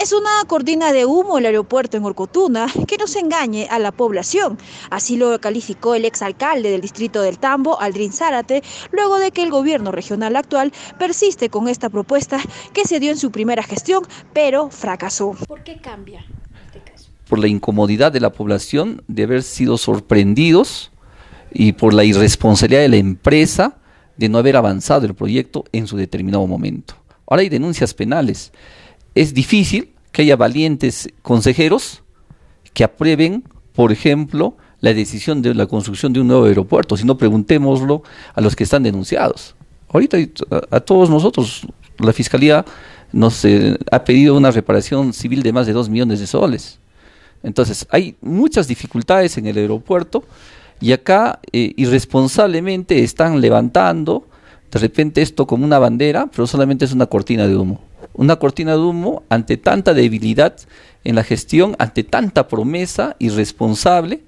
Es una cortina de humo el aeropuerto en Orcotuna que nos engañe a la población. Así lo calificó el exalcalde del distrito del Tambo, Aldrin Zárate, luego de que el gobierno regional actual persiste con esta propuesta que se dio en su primera gestión, pero fracasó. ¿Por qué cambia este caso? Por la incomodidad de la población de haber sido sorprendidos y por la irresponsabilidad de la empresa de no haber avanzado el proyecto en su determinado momento. Ahora hay denuncias penales es difícil que haya valientes consejeros que aprueben, por ejemplo, la decisión de la construcción de un nuevo aeropuerto, si no preguntémoslo a los que están denunciados. Ahorita a, todos nosotros, la Fiscalía nos eh, ha pedido una reparación civil de más de dos millones de soles. Entonces, hay muchas dificultades en el aeropuerto y acá eh, irresponsablemente están levantando de repente esto como una bandera, pero solamente es una cortina de humo. Una cortina de humo ante tanta debilidad en la gestión, ante tanta promesa irresponsable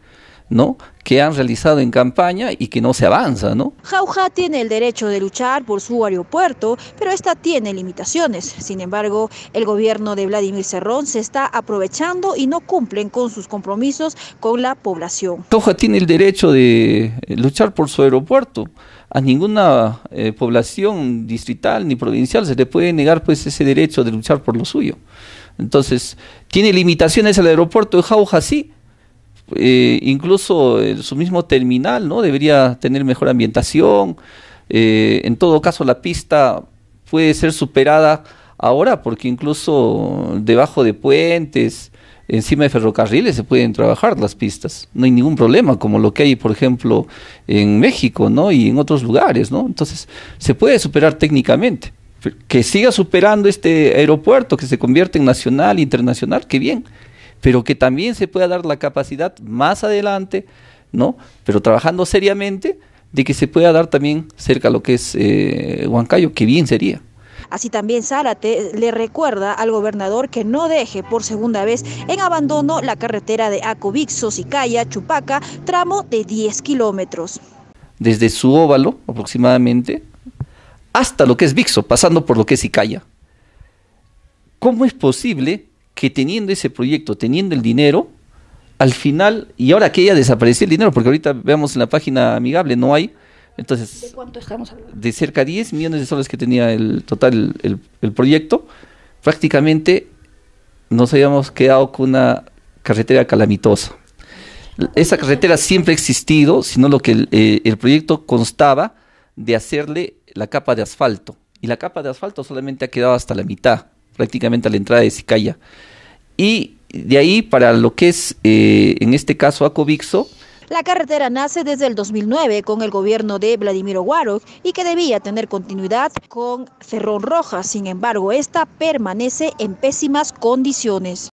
¿no? que han realizado en campaña y que no se avanza, ¿no? Jauja tiene el derecho de luchar por su aeropuerto, pero esta tiene limitaciones. Sin embargo, el gobierno de Vladimir Cerrón se está aprovechando y no cumplen con sus compromisos con la población. Jauja tiene el derecho de eh, luchar por su aeropuerto. A ninguna eh, población distrital ni provincial se le puede negar pues ese derecho de luchar por lo suyo. Entonces, tiene limitaciones el aeropuerto de Jauja sí, eh, incluso su mismo terminal, ¿no? Debería tener mejor ambientación. Eh, en todo caso, la pista puede ser superada ahora porque incluso debajo de puentes, encima de ferrocarriles se pueden trabajar las pistas. No hay ningún problema, como lo que hay, por ejemplo, en México, ¿no? Y en otros lugares, ¿no? Entonces, se puede superar técnicamente. Que siga superando este aeropuerto, que se convierte en nacional, internacional, qué bien pero que también se pueda dar la capacidad más adelante, ¿no? Pero trabajando seriamente de que se pueda dar también cerca a lo que es eh, Huancayo, que bien sería. Así también Zárate le recuerda al gobernador que no deje por segunda vez en abandono la carretera de Acobixo, Sicaya, Chupaca, tramo de 10 kilómetros. Desde su óvalo aproximadamente hasta lo que es Vixo, pasando por lo que es Sicaya. ¿Cómo es posible que teniendo ese proyecto, teniendo el dinero, al final, y ahora que ya desapareció el dinero, porque ahorita veamos en la página amigable, no hay. Entonces, ¿de cuánto estamos De cerca de 10 millones de soles que tenía el total el, proyecto, prácticamente nos habíamos quedado con una carretera calamitosa. Ah, Esa carretera siempre ha existido, sino lo que eh, el proyecto constaba de hacerle la capa de asfalto. Y la capa de asfalto solamente ha quedado hasta la mitad prácticamente a la entrada de Sicaya. Y de ahí para lo que es, eh, en este caso, Acovixo, la carretera nace desde el 2009 con el gobierno de Vladimiro Guarov y que debía tener continuidad con Cerrón Roja. Sin embargo, esta permanece en pésimas condiciones.